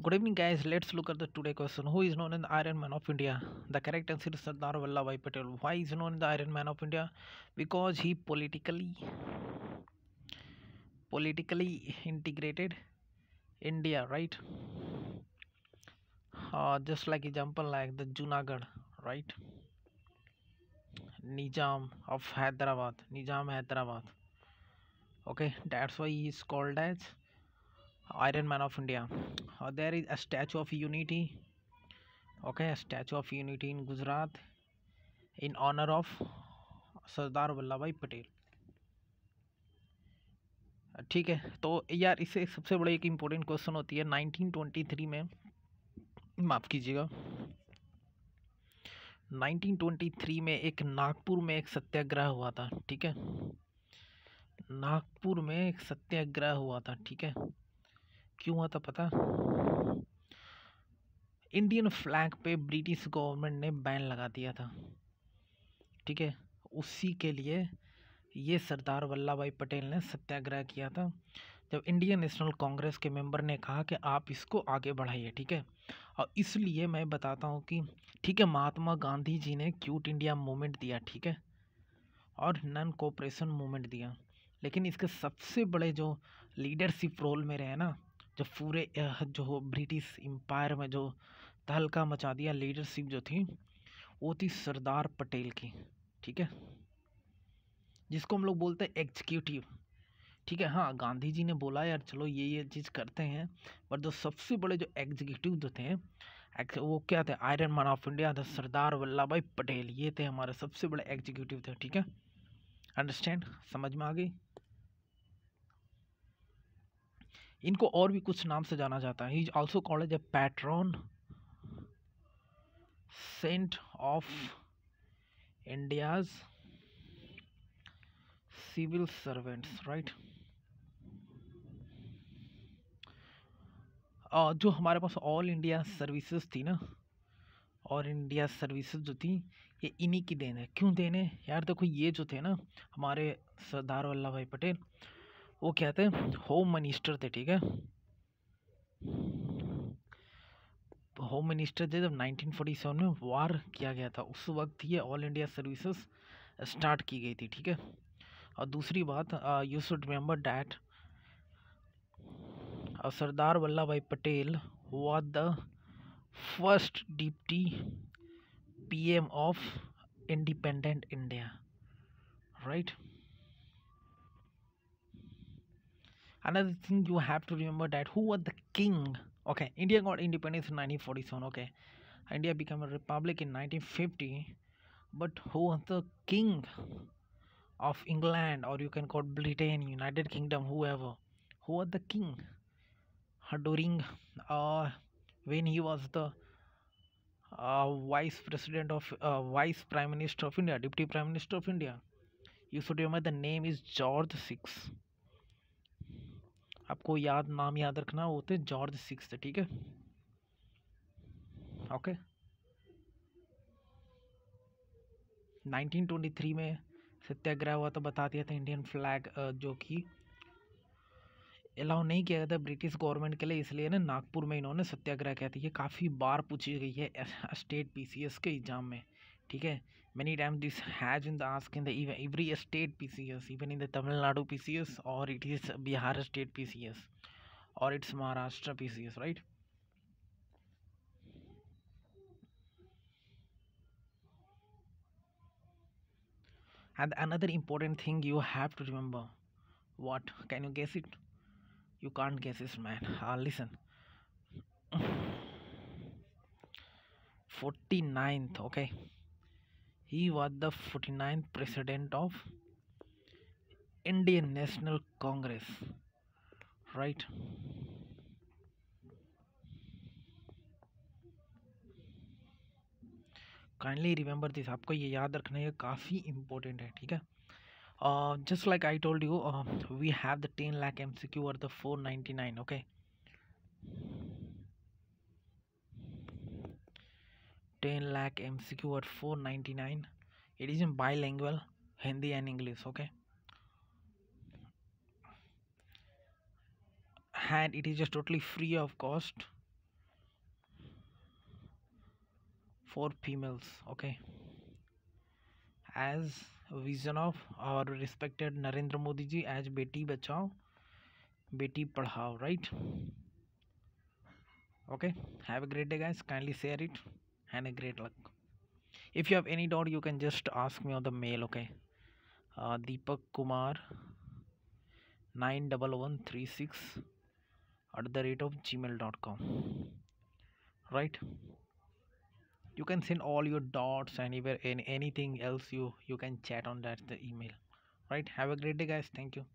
Good evening guys, let's look at the today question. Who is known as the Iron Man of India? The correct answer is Sardar Vallabhbhai Patel. Why is he known as the Iron Man of India? Because he politically politically integrated India, right? Uh, just like example like the Junagadh, right? Nizam of Hyderabad, Nizam Hyderabad. Okay, that's why he is called as iron man of india uh, there is a statue of unity okay a statue of unity in gujarat in honor of sardar vallabhbhai patel ठीक है तो यार इससे सबसे बड़ा एक important question होती है 1923 में माफ़ कीजिएगा 1923 में एक नागपुर में एक सत्याग्रह हुआ था ठीक है नागपुर में एक सत्याग्रह हुआ था ठीक है क्यों हुआ था पता इंडियन फ्लैग पे ब्रिटिश गवर्नमेंट ने बैन लगा दिया था ठीक है उसी के लिए ये सरदार वल्लभ भाई पटेल ने सत्याग्रह किया था जब इंडियन नेशनल कांग्रेस के मेंबर ने कहा कि आप इसको आगे बढ़ाइए ठीक है और इसलिए मैं बताता हूँ कि ठीक है महात्मा गांधी जी ने क्यूट इंडिया मूवमेंट दिया ठीक है और नन कोऑपरेशन मूवमेंट दिया लेकिन इसके सबसे बड़े जो लीडरशिप रोल में रहे ना जब पूरे जो ब्रिटिश एम्पायर में जो तहलका मचा दिया लीडरशिप जो थी वो थी सरदार पटेल की ठीक है जिसको हम लोग बोलते हैं एग्जीक्यूटिव ठीक है हाँ गांधी जी ने बोला यार चलो ये ये चीज़ करते हैं पर जो सबसे बड़े जो एग्जीक्यूटिव जो थे वो क्या थे आयरन मैन ऑफ इंडिया था सरदार वल्लभ भाई पटेल ये थे हमारे सबसे बड़े एग्जीक्यूटिव थे ठीक है अंडरस्टैंड समझ में आ गई इनको और भी कुछ नाम से जाना जाता है is also called as a patron saint of India's civil servants right जो हमारे पास ऑल इंडिया सर्विसेज थी ना और इंडिया सर्विसेज जो थी ये इन्हीं की देन है क्यों देन है यार देखो ये जो थे ना हमारे सरदार वल्लभ भाई पटेल वो क्या थे होम मिनिस्टर थे ठीक है होम मिनिस्टर थे जब 1947 में वार किया गया था उस वक्त ये ऑल इंडिया सर्विसेज स्टार्ट की गई थी ठीक है और दूसरी बात you should remember that Sardar Vallabhbhai Patel the first deputy deputy PM of independent India right another thing you have to remember that who was the king okay india got independence in 1947 okay india became a republic in 1950 but who was the king of england or you can call britain united kingdom whoever who was the king during uh, when he was the uh, vice president of uh, vice prime minister of india deputy prime minister of india you should remember the name is george 6 आपको याद नाम याद रखना वो थे George six ठीक है okay 1923 में सत्याग्रह हुआ तो बता दिया था इंडियन फ्लैग जो कि अलाउ नहीं किया था ब्रिटिश गवर्नमेंट के लिए इसलिए ना नागपुर में इन्होंने सत्याग्रह किया ये काफ़ी बार पूछी गई है स्टेट पीसीएस के एग्ज़ाम में ठीक है many times this has been asked in the every state pcs even in the tamil nadu pcs or it is bihar state pcs or it's maharashtra pcs right and another important thing you have to remember what can you guess it you can't guess this man uh, listen 49th okay he was the 49th president of indian national congress right kindly remember this आपको ये याद रखना है काफ़ी important है ठीक है just like I told you we have the ten lakh M C the four ninety nine okay 10 lakh MCQ at 499. It is in bilingual, Hindi and English. Okay. And it is just totally free of cost for females. Okay. As vision of our respected Narendra Modi ji as Beti Bachao, Beti Padhao, right? Okay, have a great day, guys. Kindly share it and a great luck if you have any doubt you can just ask me on the mail okay uh, deepak kumar 91136 at the rate of gmail.com right you can send all your dots anywhere and anything else you you can chat on that the email right have a great day guys thank you